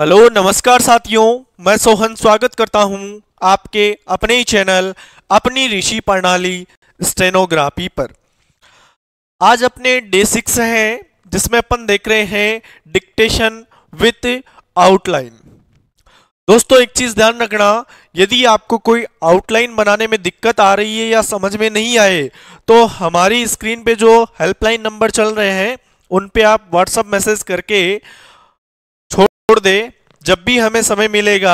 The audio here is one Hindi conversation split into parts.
हेलो नमस्कार साथियों मैं सोहन स्वागत करता हूं आपके अपने ही चैनल अपनी ऋषि प्रणाली स्टेनोग्राफी पर आज अपने डे सिक्स हैं जिसमें अपन देख रहे हैं डिक्टेशन विथ आउटलाइन दोस्तों एक चीज़ ध्यान रखना यदि आपको कोई आउटलाइन बनाने में दिक्कत आ रही है या समझ में नहीं आए तो हमारी स्क्रीन पे जो हेल्पलाइन नंबर चल रहे हैं उन पे आप व्हाट्सअप मैसेज करके छोड़ दे जब भी हमें समय मिलेगा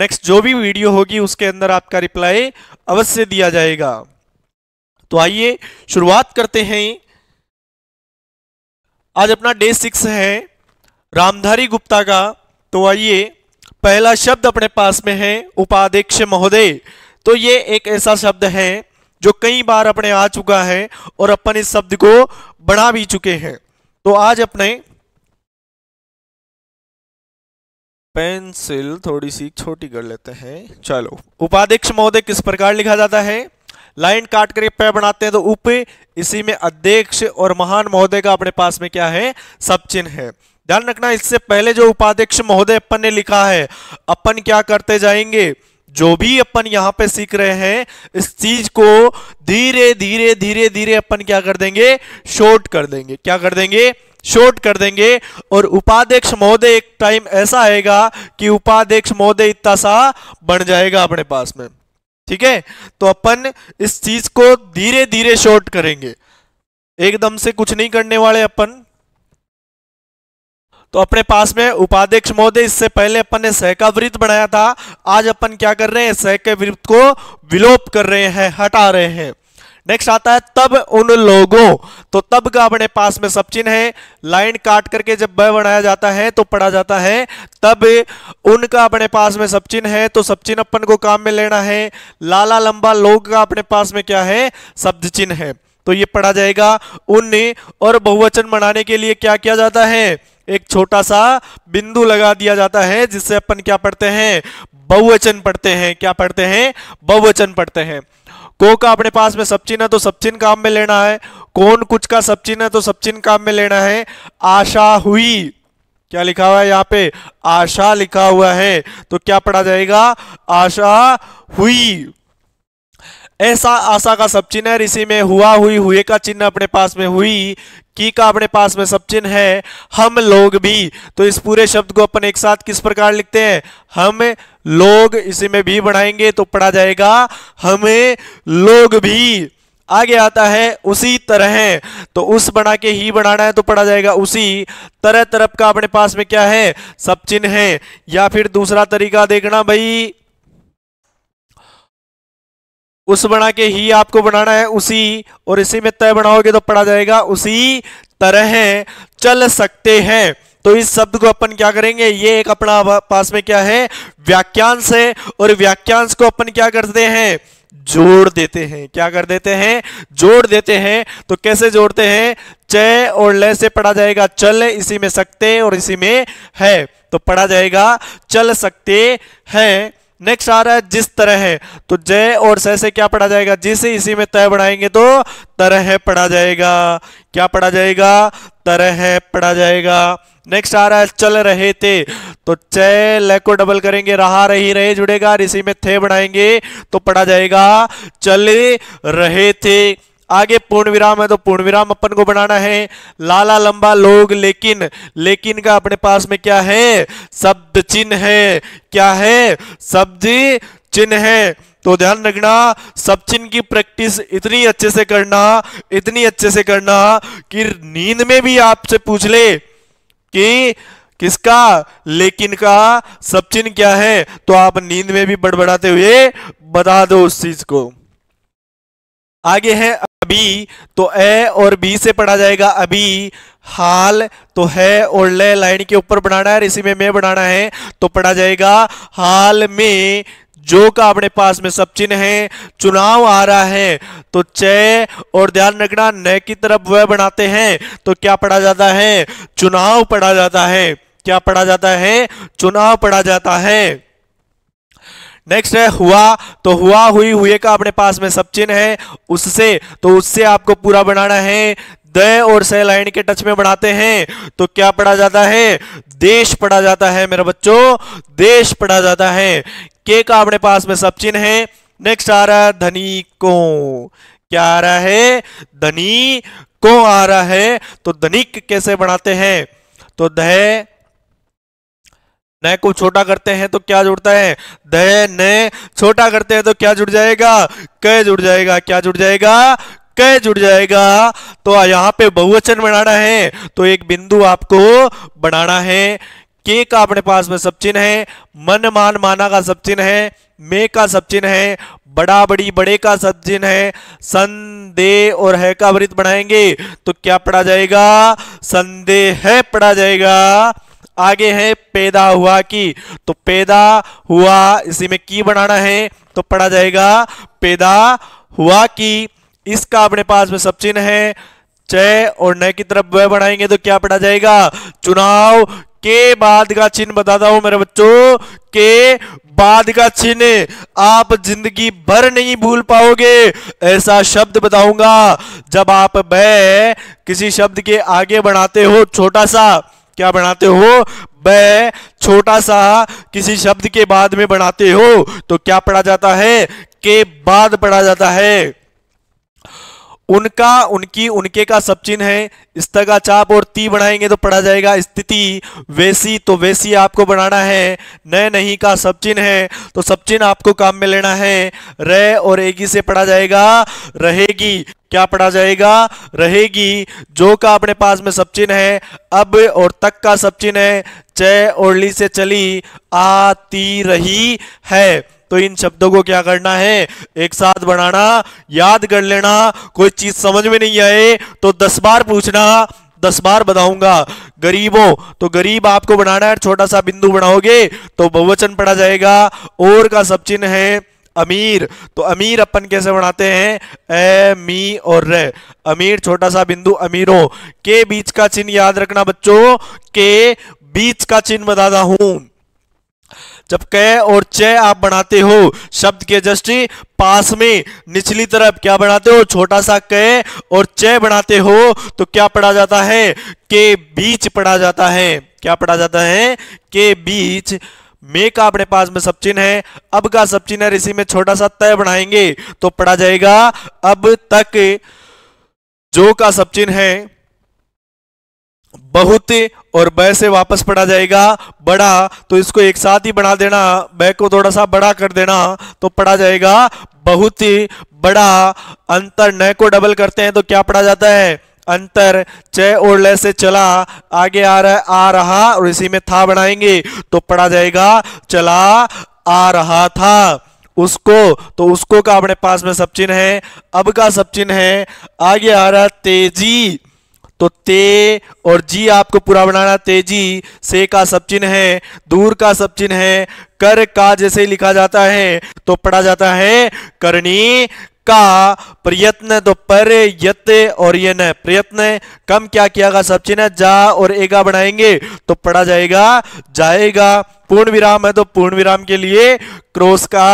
नेक्स्ट जो भी वीडियो होगी उसके अंदर आपका रिप्लाई अवश्य दिया जाएगा तो आइए शुरुआत करते हैं आज अपना डे सिक्स है रामधारी गुप्ता का तो आइए पहला शब्द अपने पास में है उपाध्यक्ष महोदय तो ये एक ऐसा शब्द है जो कई बार अपने आ चुका है और अपन इस शब्द को बढ़ा भी चुके हैं तो आज अपने पेंसिल थोड़ी सी छोटी कर लेते हैं चलो उपाध्यक्ष महोदय किस प्रकार लिखा जाता है लाइन काट कर पे बनाते हैं तो उप इसी में अध्यक्ष और महान महोदय का अपने पास में क्या है सब चिन्ह है ध्यान रखना इससे पहले जो उपाध्यक्ष महोदय अपन ने लिखा है अपन क्या करते जाएंगे जो भी अपन यहाँ पे सीख रहे हैं इस चीज को धीरे धीरे धीरे धीरे अपन क्या कर देंगे शॉर्ट कर देंगे क्या कर देंगे शॉर्ट कर देंगे और उपाध्यक्ष महोदय एक टाइम ऐसा आएगा कि उपाध्यक्ष महोदय इतना सा बन जाएगा अपने पास में ठीक है तो अपन इस चीज को धीरे धीरे शॉर्ट करेंगे एकदम से कुछ नहीं करने वाले अपन तो अपने पास में उपाध्यक्ष महोदय इससे पहले अपन ने सहका वृत्त बनाया था आज अपन क्या कर रहे हैं सहका वृत्त को विलोप कर रहे हैं हटा रहे हैं नेक्स्ट आता है तब उन लोगों तो तब का अपने पास में सब चिन्ह है लाइन काट करके जब ब बनाया जाता है तो पढ़ा जाता है तब उनका अपने पास में सब चिन्ह है तो सब चिन्ह अपन को काम में लेना है लाला लंबा लोग का अपने पास में क्या है शब्द चिन्ह है तो ये पढ़ा जाएगा उन और बहुवचन बनाने के लिए क्या किया जाता है एक छोटा सा बिंदु लगा दिया जाता है जिससे अपन क्या पढ़ते हैं बहुवचन पढ़ते हैं क्या पढ़ते हैं बहुवचन पढ़ते हैं को का अपने पास में सब्चिन है तो चिन्ह काम में लेना है कौन कुछ का सब्चिन है तो चिन्ह काम में लेना है आशा हुई क्या लिखा हुआ है यहाँ पे आशा लिखा हुआ है तो क्या पढ़ा जाएगा आशा हुई ऐसा आशा का सब चिन्ह है इसी में हुआ हुई हुए का चिन्ह अपने पास में हुई की का अपने पास में सब चिन्ह है हम लोग भी तो इस पूरे शब्द को अपन एक साथ किस प्रकार लिखते हैं हम लोग इसी में भी बढ़ाएंगे तो पढ़ा जाएगा हमें लोग भी आगे आता है उसी तरह तो उस बना के ही बनाना है तो पढ़ा जाएगा उसी तरह तरफ का अपने पास में क्या है सब चिन्ह है या फिर दूसरा तरीका देखना भाई उस बना के ही आपको बनाना है उसी और इसी में तय बनाओगे तो पढ़ा जाएगा उसी तरह चल सकते हैं तो इस शब्द को अपन क्या करेंगे ये एक अपना पास में क्या है व्याख्यांश है और व्याख्यांश को अपन क्या करते हैं जोड़ देते हैं क्या कर देते हैं जोड़ देते हैं तो कैसे जोड़ते हैं चय और लय से पढ़ा जाएगा चल इसी में सकते और इसी में है तो पढ़ा जाएगा चल सकते हैं नेक्स्ट आ रहा है जिस तरह है तो जय और सह से क्या पढ़ा जाएगा जिसे इसी में तय बढ़ाएंगे तो तरह पढ़ा जाएगा क्या पढ़ा जाएगा तरह पढ़ा जाएगा नेक्स्ट आ रहा है चल रहे थे तो चय लय को डबल करेंगे रहा रही रहे जुड़ेगा और इसी में थे बढ़ाएंगे तो पढ़ा जाएगा चल रहे थे आगे पूर्ण विराम है तो पूर्ण विराम अपन को बनाना है लाला लंबा लोग लेकिन लेकिन का अपने पास में क्या है शब्द चिन्ह है क्या है शब्द चिन्ह है तो ध्यान रखना सब चिन्ह की प्रैक्टिस इतनी अच्छे से करना इतनी अच्छे से करना कि नींद में भी आपसे पूछ ले कि किसका लेकिन का सब चिन्ह क्या है तो आप नींद में भी बड़बड़ाते हुए बता दो उस चीज को आगे है अभी तो ए और बी से पढ़ा जाएगा अभी हाल तो है और ले लाइन के ऊपर बनाना है इसी में मैं बनाना है तो पढ़ा जाएगा हाल में जो का अपने पास में सब चिन्ह है चुनाव आ रहा है तो चय और ध्यान रखना न की तरफ वह बनाते हैं तो क्या पढ़ा जाता है चुनाव पढ़ा जाता है क्या पढ़ा जाता है चुनाव पढ़ा जाता है नेक्स्ट है हुआ तो हुआ हुई हुए का अपने पास में सब चिन्ह है उससे तो उससे आपको पूरा बनाना है द और सह लाइन के टच में बनाते हैं तो क्या पढ़ा जाता है देश पढ़ा जाता है मेरे बच्चों देश पढ़ा जाता है के का अपने पास में सब चिन्ह है नेक्स्ट आ रहा है धनी को क्या आ रहा है धनी को आ रहा है तो धनिक कैसे बनाते हैं तो दह न को छोटा करते हैं तो क्या जुड़ता है द न छोटा करते हैं तो क्या जुड़ जाएगा क जुड़ जाएगा क्या जुड़ जाएगा क जुड़ जाएगा तो यहाँ पे बहुवचन बनाना है तो एक बिंदु आपको बनाना है के का अपने पास में सब चिन्ह है मन मान माना का सब चिन्ह है मे का सब चिन्ह है बड़ा बड़ी बड़े का सब चिन्ह है संदेह और है का वृत्त बनाएंगे तो क्या पढ़ा जाएगा संदेह है पढ़ा जाएगा आगे है पैदा हुआ की तो पैदा हुआ इसी में की बनाना है तो पढ़ा जाएगा पैदा हुआ की इसका अपने पास में सब चिन्ह है चय और न की तरफ वह बनाएंगे तो क्या पढ़ा जाएगा चुनाव के बाद का चिन्ह बताता हूं मेरे बच्चों के बाद का चिन्ह आप जिंदगी भर नहीं भूल पाओगे ऐसा शब्द बताऊंगा जब आप वह किसी शब्द के आगे बढ़ाते हो छोटा सा क्या बनाते हो ब छोटा सा किसी शब्द के बाद में बनाते हो तो क्या पढ़ा जाता है के बाद पढ़ा जाता है उनका उनकी उनके का सब चिन्ह है स्तगा चाप और ती बनाएंगे तो पढ़ा जाएगा स्थिति वैसी तो वैसी आपको बनाना है नए नहीं का सब चिन्ह है तो सब चिन्ह आपको काम में लेना है रे और एगी से पढ़ा जाएगा रहेगी क्या पढ़ा जाएगा रहेगी जो का अपने पास में सब चिन्ह है अब और तक का सब चिन्ह है चय और ली से चली आती रही है तो इन शब्दों को क्या करना है एक साथ बनाना याद कर लेना कोई चीज समझ में नहीं आए तो दस बार पूछना दस बार बताऊंगा गरीबों तो गरीब आपको बनाना है छोटा सा बिंदु बनाओगे तो बहुवचन पढ़ा जाएगा और का सब चिन्ह है अमीर तो अमीर अपन कैसे बनाते हैं ए मी और रे अमीर छोटा सा बिंदु अमीरों के बीच का चिन्ह याद रखना बच्चों के बीच का चिन्ह बताता हूं जब क और च आप बनाते हो शब्द के जस्ट पास में निचली तरफ क्या बनाते हो छोटा सा क और च बनाते हो तो क्या पढ़ा जाता है के बीच पढ़ा जाता है क्या पढ़ा जाता है के बीच मे का अपने पास में सब चिन्ह है अब का सब चिन्ह है इसी में छोटा सा तय बनाएंगे तो पढ़ा जाएगा अब तक जो का सब चिन्ह है बहुत और ब से वापस पढ़ा जाएगा बड़ा तो इसको एक साथ ही बना देना ब को थोड़ा सा बड़ा कर देना तो पढ़ा जाएगा बहुत ही बड़ा अंतर न को डबल करते हैं तो क्या पढ़ा जाता है अंतर च और ल से चला आगे आ रहा आ रहा और इसी में था बनाएंगे तो पढ़ा जाएगा चला आ रहा था उसको तो उसको का अपने पास में सब चिन्ह है अब का सब चिन्ह है आगे आ रहा तेजी तो ते और जी आपको पूरा बनाना तेजी से का सब चिन्ह है दूर का सब चिन्ह है कर का जैसे लिखा जाता है तो पढ़ा जाता है करनी का प्रयत्न तो पर यत्ते और ये न प्रयत्न कम क्या किया गया सब चिन्ह जा और एगा बनाएंगे तो पढ़ा जाएगा जाएगा पूर्ण विराम है तो पूर्ण विराम के लिए क्रोस का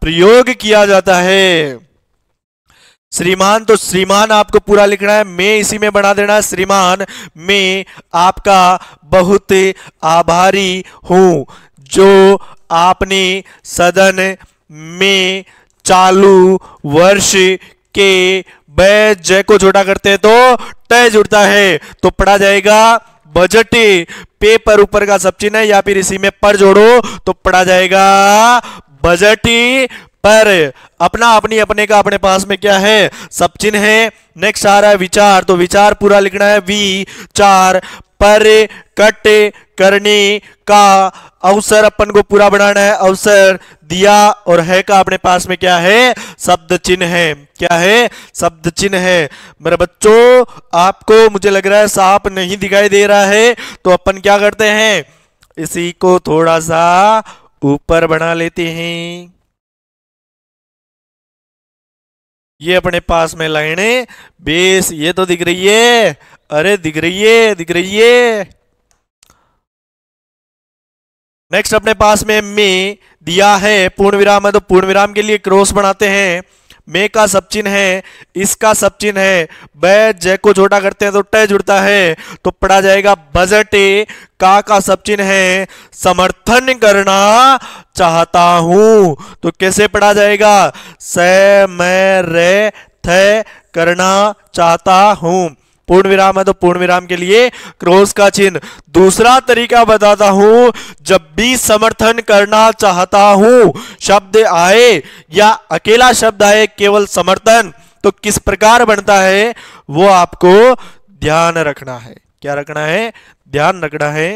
प्रयोग किया जाता है श्रीमान तो श्रीमान आपको पूरा लिखना है मैं इसी में बना देना है श्रीमान मैं आपका बहुत आभारी हूं जो आपने सदन में चालू वर्ष के बै जय को छोटा करते हैं तो तय जुड़ता है तो पढ़ा जाएगा बजट पेपर ऊपर का सब चिन्ह या फिर इसी में पर जोड़ो तो पढ़ा जाएगा बजट पर अपना अपनी अपने का अपने पास में क्या है सब चिन्ह है नेक्स्ट आ रहा है विचार तो विचार पूरा लिखना है वी चार पर कट करने का अवसर अपन को पूरा बनाना है अवसर दिया और है का अपने पास में क्या है शब्द चिन्ह है क्या है शब्द चिन्ह है मेरे बच्चों आपको मुझे लग रहा है सांप नहीं दिखाई दे रहा है तो अपन क्या करते हैं इसी को थोड़ा सा ऊपर बना लेते हैं ये अपने पास में लाइने बेस ये तो दिख रही है अरे दिख रही है दिख रही है नेक्स्ट अपने पास में मे दिया है पूर्ण विराम है तो पूर्ण विराम के लिए क्रॉस बनाते हैं मे का सब चिन्ह है इसका सब चिन्ह है ब जय को छोटा करते हैं तो टय जुड़ता है तो पढ़ा जाएगा बजट का का सब चिन्ह है समर्थन करना चाहता हूं तो कैसे पढ़ा जाएगा स मै र तय करना चाहता हूं पूर्ण विराम है तो पूर्ण विराम के लिए क्रोस का चिन्ह दूसरा तरीका बताता हूं जब भी समर्थन करना चाहता हूं शब्द आए या अकेला शब्द आए केवल समर्थन तो किस प्रकार बनता है वो आपको ध्यान रखना है क्या रखना है ध्यान रखना है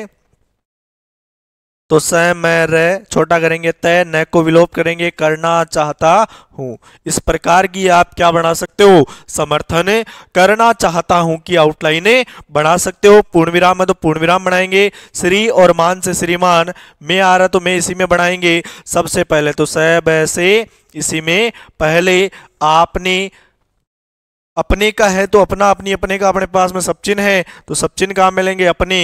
तो स मैं र छोटा करेंगे तय न को विलोप करेंगे करना चाहता हूँ इस प्रकार की आप क्या बना सकते हो समर्थन करना चाहता हूं की आउटलाइने बना सकते हो पूर्ण विराम है तो पूर्ण विराम बनाएंगे श्री और मान से श्रीमान मैं आ रहा तो मैं इसी में बनाएंगे सबसे पहले तो स से इसी में पहले आपने अपने का है तो अपना अपनी अपने का अपने पास में सपचिन है तो सपचिन कहाँ मिलेंगे अपने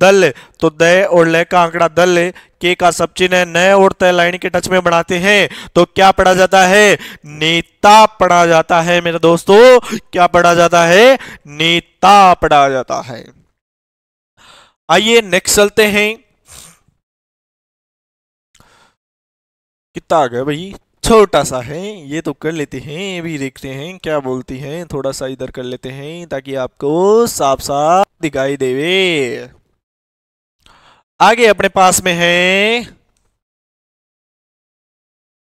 दल तो दय और लय का आंकड़ा दल के का सपचिन है नय और तय लाइन के टच में बनाते हैं तो क्या पढ़ा जाता है नेता पढ़ा जाता है मेरे दोस्तों क्या पढ़ा जाता है नेता पढ़ा जाता है आइए नेक्स्ट चलते हैं कितना आ गया भाई छोटा सा है ये तो कर लेते हैं ये भी देखते हैं क्या बोलती हैं थोड़ा सा इधर कर लेते हैं ताकि आपको साफ साफ दिखाई देवे आगे अपने पास में है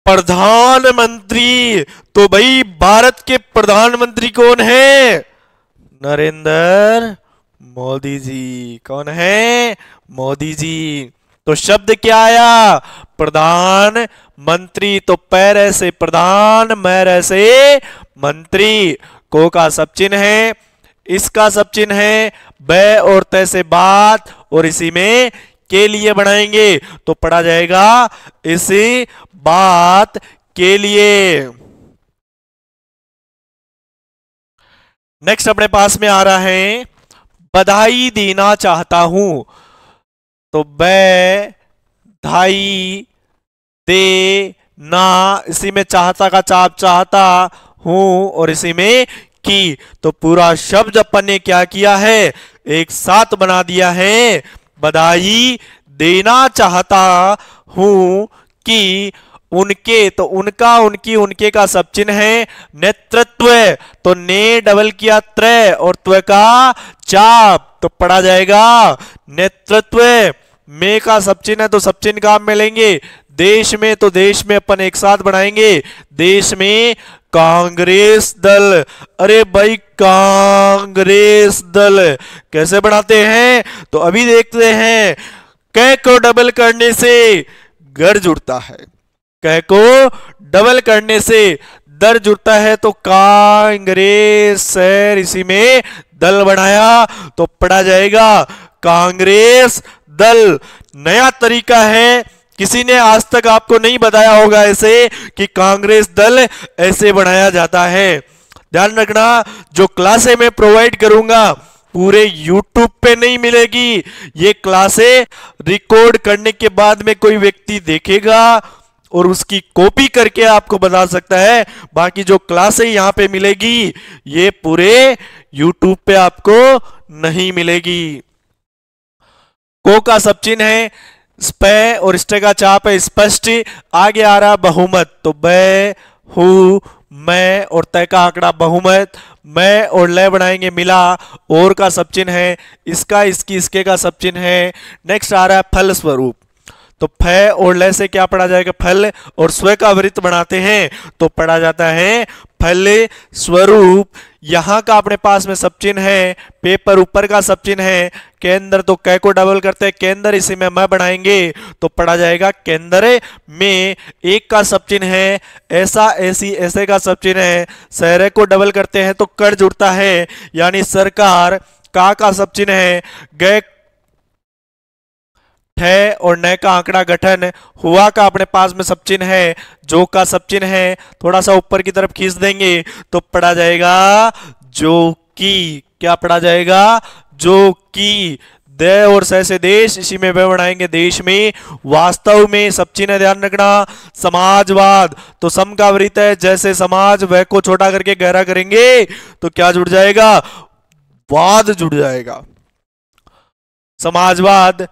प्रधानमंत्री तो भाई भारत के प्रधानमंत्री कौन है नरेंद्र मोदी जी कौन है मोदी जी तो शब्द क्या आया प्रधान मंत्री तो पैर से प्रधान मैर से मंत्री को का सब चिन्ह है इसका सब चिन्ह है ब और तय से बात और इसी में के लिए बनाएंगे तो पढ़ा जाएगा इसी बात के लिए नेक्स्ट अपने पास में आ रहा है बधाई देना चाहता हूं तो बे धाई दे ना इसी में चाहता का चाप चाहता हूं और इसी में की तो पूरा शब्द अपन ने क्या किया है एक साथ बना दिया है बधाई देना चाहता हूं कि उनके तो उनका उनकी उनके का सब चिन्ह है नेतृत्व तो ने डबल किया त्रय और त्व का चाप तो पढ़ा जाएगा नेतृत्व मे का चिन्ह है तो चिन्ह का में मिलेंगे देश में तो देश में अपन एक साथ बनाएंगे देश में कांग्रेस दल अरे भाई कांग्रेस दल कैसे बनाते हैं तो अभी देखते हैं कह को डबल करने से घर जुड़ता है कह को डबल करने से दर जुड़ता है तो कांग्रेस सर इसी में दल बनाया तो पढ़ा जाएगा कांग्रेस दल नया तरीका है किसी ने आज तक आपको नहीं बताया होगा ऐसे कि कांग्रेस दल ऐसे बनाया जाता है ध्यान रखना जो क्लासे में प्रोवाइड करूंगा पूरे YouTube पे नहीं मिलेगी ये क्लासे रिकॉर्ड करने के बाद में कोई व्यक्ति देखेगा और उसकी कॉपी करके आपको बता सकता है बाकी जो क्लासे यहां पे मिलेगी ये पूरे YouTube पे आपको नहीं मिलेगी को का सब चिन्ह है स्पय और स्टे का चाप है स्पष्ट आगे आ रहा बहुमत तो बै हु मैं और तय का आंकड़ा बहुमत मैं और लय बनाएंगे मिला और का सब चिन्ह है इसका इसकी इसके का सब चिन्ह है नेक्स्ट आ रहा है फल स्वरूप तो फ और लय से क्या पढ़ा जाएगा फल और स्व का वृत्त बनाते हैं तो पढ़ा जाता है फल स्वरूप यहां का अपने पास में सब चिन्ह है पेपर ऊपर का सब चिन्ह है केंद्र तो कै को डबल करते हैं केंद्र इसी में मैं बढ़ाएंगे तो पढ़ा जाएगा केंद्र में एक का सब चिन्ह है ऐसा ऐसी ऐसे का सब चिन्ह है सहरे को डबल करते हैं तो कर जुड़ता है यानी सरकार का का सब चिन्ह है गय ठय और न का आंकड़ा गठन हुआ का अपने पास में चिन्ह है जो का चिन्ह है थोड़ा सा ऊपर की तरफ खींच देंगे तो पढ़ा जाएगा जो की क्या पढ़ा जाएगा जो की दे और सह से देश इसी में वह बनाएंगे देश में वास्तव में सब है ध्यान रखना समाजवाद तो सम का वृत है जैसे समाज वह को छोटा करके गहरा करेंगे तो क्या जुड़ जाएगा वाद जुड़ जाएगा समाजवाद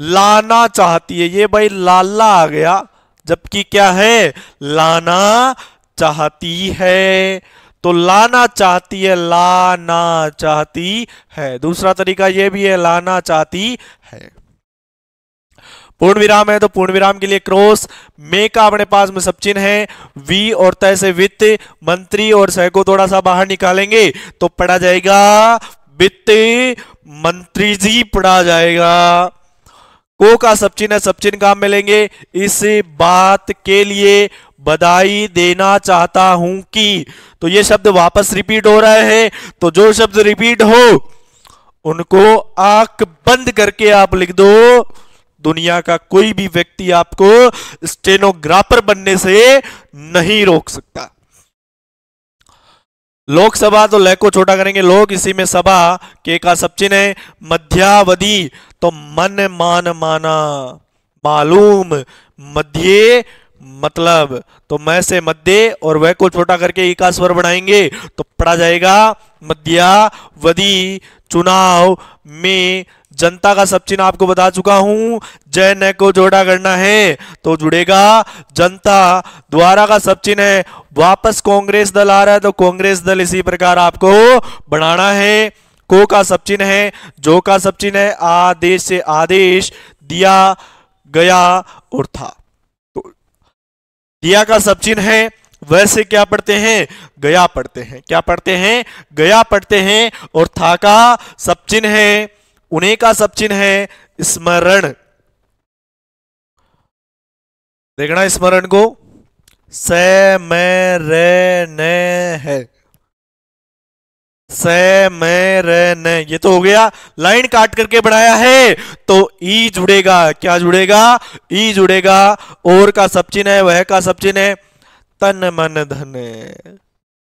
लाना चाहती है ये भाई लाला आ गया जबकि क्या है लाना चाहती है तो लाना चाहती है लाना चाहती है दूसरा तरीका यह भी है लाना चाहती है पूर्ण विराम है तो पूर्ण विराम के लिए क्रॉस मे का अपने पास में सब चिन्ह है वी और तय से वित्त मंत्री और सह को थोड़ा सा बाहर निकालेंगे तो पढ़ा जाएगा वित्त मंत्री जी पढ़ा जाएगा को का सचिन है सचिन का मिलेंगे इस बात के लिए बधाई देना चाहता हूं कि तो ये शब्द वापस रिपीट हो रहा है तो जो शब्द रिपीट हो उनको आंख बंद करके आप लिख दो दुनिया का कोई भी व्यक्ति आपको स्टेनोग्राफर बनने से नहीं रोक सकता लोकसभा तो लय को छोटा करेंगे लोक इसी में सभा के का सब चिन्ह है मध्यावधि तो मन मान माना मालूम मध्य मतलब तो मैं से मध्य और वह को छोटा करके इका स्वर बनाएंगे तो पढ़ा जाएगा मध्यावधि चुनाव में जनता का सब चिन्ह आपको बता चुका हूं जय ने को जोड़ा करना है तो जुड़ेगा जनता द्वारा का सब चिन्ह है वापस कांग्रेस दल आ रहा है तो कांग्रेस दल इसी प्रकार आपको बनाना है को का सब चिन्ह है जो का सब चिन्ह है आदेश से आदेश दिया गया और था तो दिया का सब चिन्ह है वैसे क्या पढ़ते हैं गया पढ़ते हैं क्या पढ़ते हैं गया पढ़ते हैं और था का सब चिन्ह है उन्हें का सब चिन्ह है स्मरण देखना स्मरण को स म रे न है स म र न ये तो हो गया लाइन काट करके बढ़ाया है तो ई जुड़ेगा क्या जुड़ेगा ई जुड़ेगा और का सब चिन्ह है वह का सब चिन्ह है तन मन धन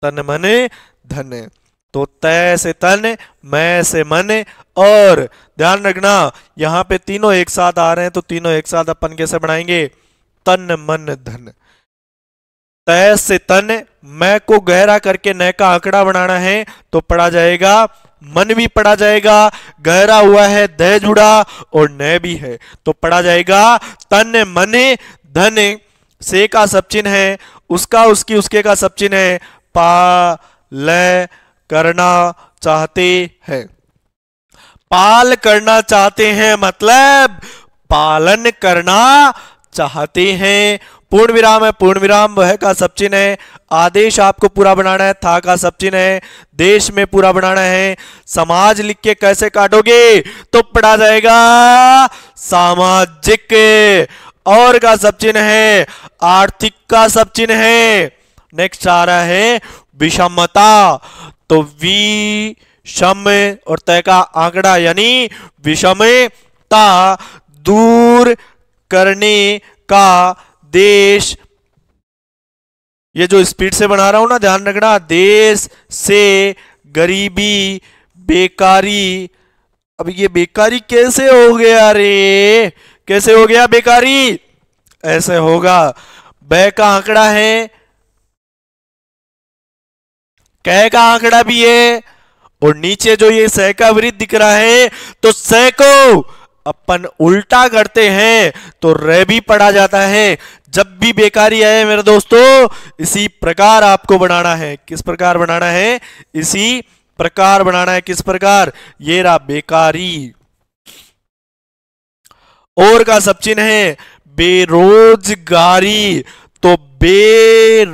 तन मन धन तो तय से तन मैं से मन और ध्यान रखना यहाँ पे तीनों एक साथ आ रहे हैं तो तीनों एक साथ अपन कैसे बनाएंगे तन मन धन तय से तन मैं को गहरा करके न का आंकड़ा बनाना है तो पढ़ा जाएगा मन भी पढ़ा जाएगा गहरा हुआ है दह जुड़ा और न भी है तो पढ़ा जाएगा तन मन धन से का सब चिन्ह है उसका उसकी उसके का सब चिन्ह है पाल करना चाहते हैं पाल करना चाहते हैं मतलब पालन करना चाहते हैं पूर्ण विराम है पूर्ण विराम वह का सब चिन्ह है आदेश आपको पूरा बनाना है था का सब चिन्ह है देश में पूरा बनाना है समाज लिख के कैसे काटोगे तो पढ़ा जाएगा सामाजिक और का सब चिन्ह है आर्थिक का सब चिन्ह है नेक्स्ट आ रहा है विषमता तो विषम और तय का आंकड़ा यानी विषमता दूर करने का देश ये जो स्पीड से बना रहा हूं ना ध्यान रखना देश से गरीबी बेकारी अब ये बेकारी कैसे हो गया अरे कैसे हो गया बेकारी ऐसे होगा बै का आंकड़ा है कह का आंकड़ा भी है और नीचे जो ये सह का वृद्ध दिख रहा है तो सह को अपन उल्टा करते हैं तो रह भी पड़ा जाता है जब भी बेकारी आए मेरे दोस्तों इसी प्रकार आपको बनाना है किस प्रकार बनाना है इसी प्रकार बनाना है किस प्रकार ये रहा बेकारी और का सब चिन्ह है बेरोजगारी तो बेरोजगारी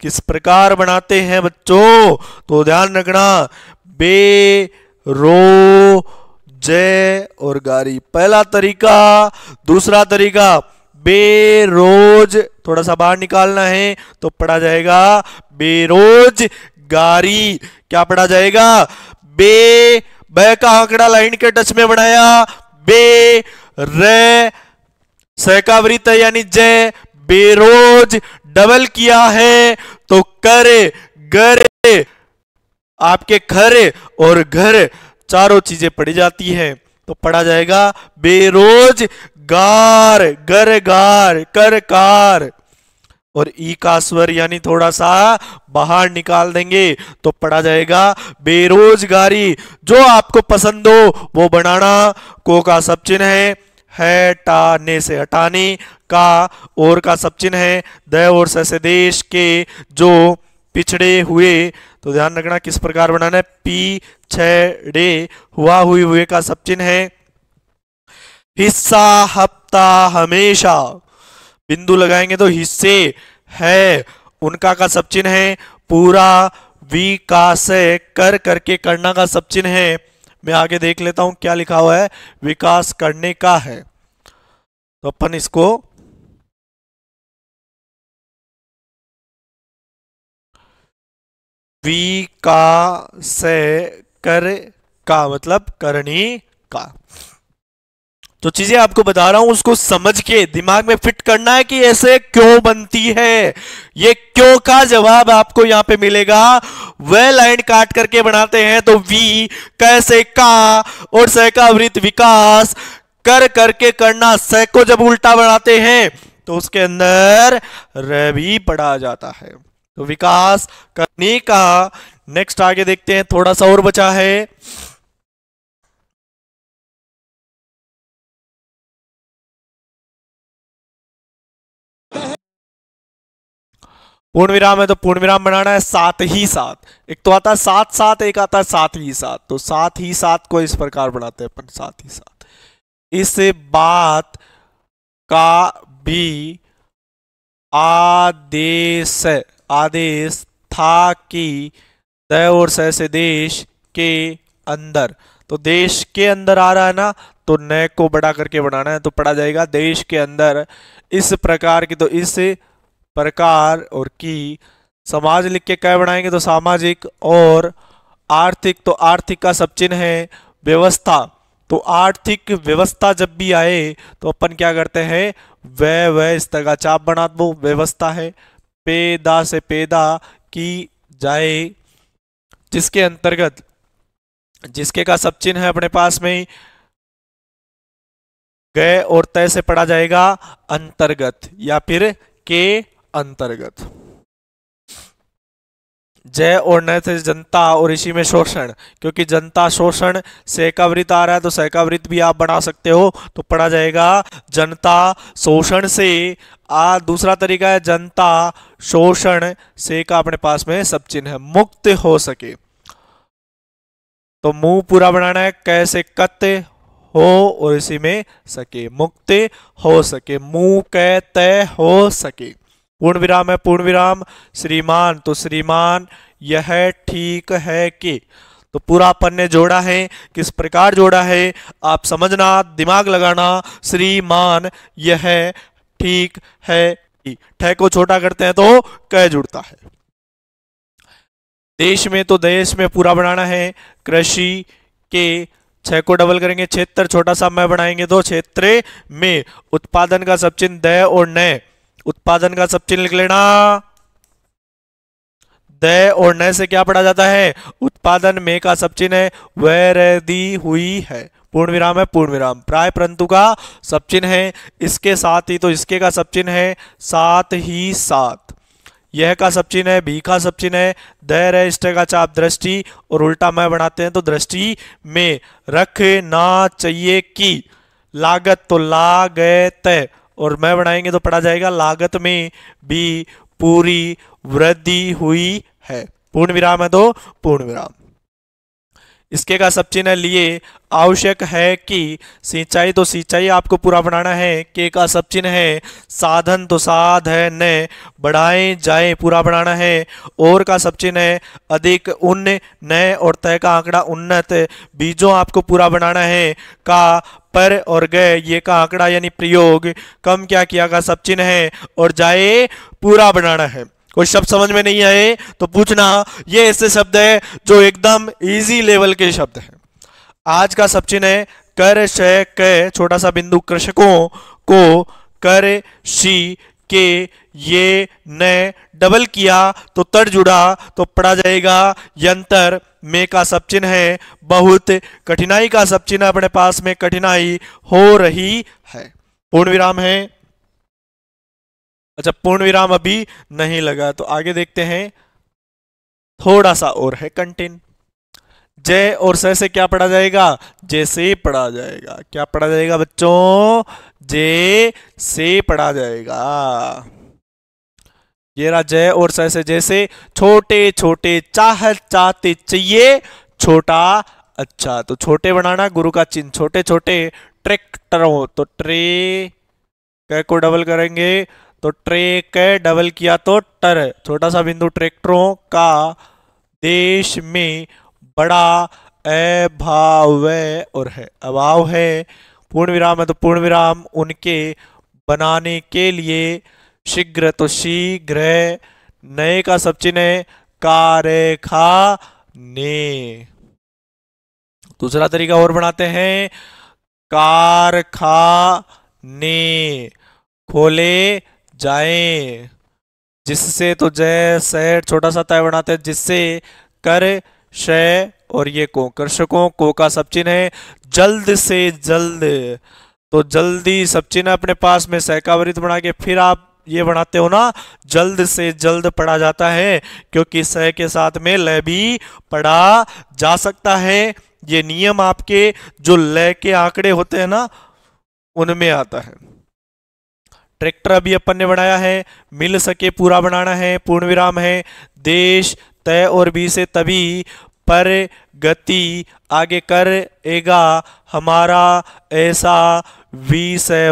किस प्रकार बनाते हैं बच्चों तो ध्यान रखना बे रो जय और गारी पहला तरीका दूसरा तरीका बेरोज थोड़ा सा बाहर निकालना है तो पढ़ा जाएगा बेरोज गारी क्या पढ़ा जाएगा बे ब का आंकड़ा लाइन के टच में बढ़ाया बे रे सहकावृत यानी जय बेरोज डबल किया है तो कर आपके घर और घर चारों चीजें पढ़ी जाती हैं तो पढ़ा जाएगा बेरोज गार गर गार कर कार और ई का स्वर यानी थोड़ा सा बाहर निकाल देंगे तो पढ़ा जाएगा बेरोजगारी जो आपको पसंद हो वो बनाना को का सब चिन्ह है हटाने से हटाने का और का सब चिन्ह है दय और से देश के जो पिछड़े हुए तो ध्यान रखना किस प्रकार बनाना है पी छे हुआ हुई हुए का सब चिन्ह है हिस्सा हफ्ता हमेशा बिंदु लगाएंगे तो हिस्से है उनका का सब चिन्ह है पूरा विकास कर करके करना का सब चिन्ह है मैं आगे देख लेता हूं क्या लिखा हुआ है विकास करने का है तो अपन इसको वी से कर का मतलब करनी का जो तो चीजें आपको बता रहा हूं उसको समझ के दिमाग में फिट करना है कि ऐसे क्यों बनती है ये क्यों का जवाब आपको यहां पे मिलेगा वे लाइन काट करके बनाते हैं तो वी कैसे का और स का वृत्त विकास कर करके करना सह को जब उल्टा बनाते हैं तो उसके अंदर रह भी पढ़ा जाता है तो विकास करने का नेक्स्ट आगे देखते हैं थोड़ा सा और बचा है पूर्ण विराम है तो पूर्ण विराम बनाना है साथ ही साथ एक तो आता है साथ साथ एक आता है साथ ही साथ तो साथ ही साथ को इस प्रकार बनाते हैं अपन साथ ही साथ इस बात का भी आदेश आदेश था कि दय और सह से देश के अंदर तो देश के अंदर आ रहा है ना तो न को बड़ा करके बनाना है तो पढ़ा जाएगा देश के अंदर इस प्रकार की तो इस प्रकार और की समाज लिख के क्या बनाएंगे तो सामाजिक और आर्थिक तो आर्थिक का सब चिन्ह है व्यवस्था तो आर्थिक व्यवस्था जब भी आए तो अपन क्या करते हैं वह वह का चाप बना दो व्यवस्था है पेदा से पेदा की जाए जिसके अंतर्गत जिसके का सब चिन्ह है अपने पास में गए और तय से पढ़ा जाएगा अंतर्गत या फिर के अंतर्गत जय और न थे जनता और इसी में शोषण क्योंकि जनता शोषण सहकावृत आ रहा है तो सहकावृत भी आप बना सकते हो तो पढ़ा जाएगा जनता शोषण से आ दूसरा तरीका है जनता शोषण से का अपने पास में सब चिन्ह है मुक्त हो सके तो मुंह पूरा बनाना है कैसे कत हो और इसी में सके मुक्त हो सके मुंह कह तय हो सके पूर्ण विराम है पूर्ण विराम श्रीमान तो श्रीमान यह ठीक है कि तो पूरा अपन ने जोड़ा है किस प्रकार जोड़ा है आप समझना दिमाग लगाना श्रीमान यह ठीक है कि ठह को छोटा करते हैं तो कह जुड़ता है देश में तो देश में पूरा बनाना है कृषि के छह को डबल करेंगे क्षेत्र छोटा सा मैं बनाएंगे तो क्षेत्र में उत्पादन का सब चिन्ह दय और नय उत्पादन का सब चिन्ह लिख लेना द और न से क्या पढ़ा जाता है उत्पादन में का सब चिन्ह है वह दी हुई है पूर्ण विराम है पूर्ण विराम प्राय परंतु का सब चिन्ह है इसके साथ ही तो इसके का सब चिन्ह है साथ ही साथ यह का सब चिन्ह है भी का सब चिन्ह है धैर्य इष्ट का चाप दृष्टि और उल्टा मैं बनाते हैं तो दृष्टि में रखना चाहिए कि लागत तो लागत और मैं बनाएंगे तो पढ़ा जाएगा लागत में भी पूरी वृद्धि हुई है पूर्ण विराम है तो पूर्ण विराम इसके का सब चिन्ह लिए आवश्यक है कि सिंचाई तो सिंचाई आपको पूरा बनाना है के का सब चिन्ह है साधन तो साध है न बढ़ाए जाए पूरा बनाना है और का सब चिन्ह है अधिक उन्न नए और तय का आंकड़ा उन्नत बीजों आपको पूरा बनाना है का पर और गए ये का आंकड़ा यानी प्रयोग कम क्या किया का सब चिन्ह है और जाए पूरा बनाना है कोई शब्द समझ में नहीं आए तो पूछना ये ऐसे शब्द है जो एकदम इजी लेवल के शब्द है आज का सब चिन्ह है कर शय क छोटा सा बिंदु कृषकों को कर शी के ये न डबल किया तो तड़ जुड़ा तो पढ़ा जाएगा यंत्र में का सब चिन्ह है बहुत कठिनाई का सब चिन्ह अपने पास में कठिनाई हो रही है पूर्ण विराम है अच्छा पूर्ण विराम अभी नहीं लगा तो आगे देखते हैं थोड़ा सा और है कंटेन जय और सह से क्या पढ़ा जाएगा जैसे पढ़ा जाएगा क्या पढ़ा जाएगा बच्चों जे से पढ़ा जाएगा ये रहा जय और सह से जैसे छोटे छोटे चाह चाहते चाहिए छोटा अच्छा तो छोटे बनाना गुरु का चिन्ह छोटे छोटे ट्रैक्टरों तो ट्रे को डबल करेंगे तो ट्रेक डबल किया तो टर छोटा सा बिंदु ट्रैक्टरों का देश में बड़ा अभाव और है अभाव है पूर्ण विराम है तो पूर्ण विराम उनके बनाने के लिए शीघ्र तो शीघ्र नए का सब चिन्ह कार खा ने दूसरा तरीका और बनाते हैं ने खोले जाएं जिससे तो जय सह छोटा सा तय बनाते हैं जिससे कर शय और ये को कर्षकों को का सब चिन्ह है जल्द से जल्द तो जल्दी सब चिन्ह अपने पास में सहकावृत बना के फिर आप ये बनाते हो ना जल्द से जल्द पढ़ा जाता है क्योंकि सह के साथ में लय भी पढ़ा जा सकता है ये नियम आपके जो लय के आंकड़े होते हैं ना उनमें आता है ट्रैक्टर अभी अपन ने बनाया है मिल सके पूरा बनाना है पूर्ण विराम है देश तय और बी से तभी पर गति आगे करेगा हमारा ऐसा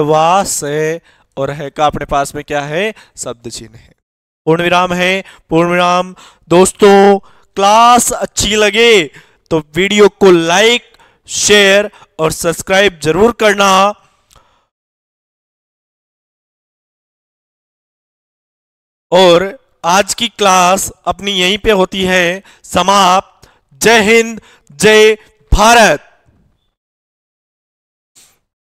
वास है और है का अपने पास में क्या है शब्द चिन्ह है पूर्ण विराम है पूर्ण विराम दोस्तों क्लास अच्छी लगे तो वीडियो को लाइक शेयर और सब्सक्राइब जरूर करना और आज की क्लास अपनी यहीं पे होती है समाप्त जय हिंद जय भारत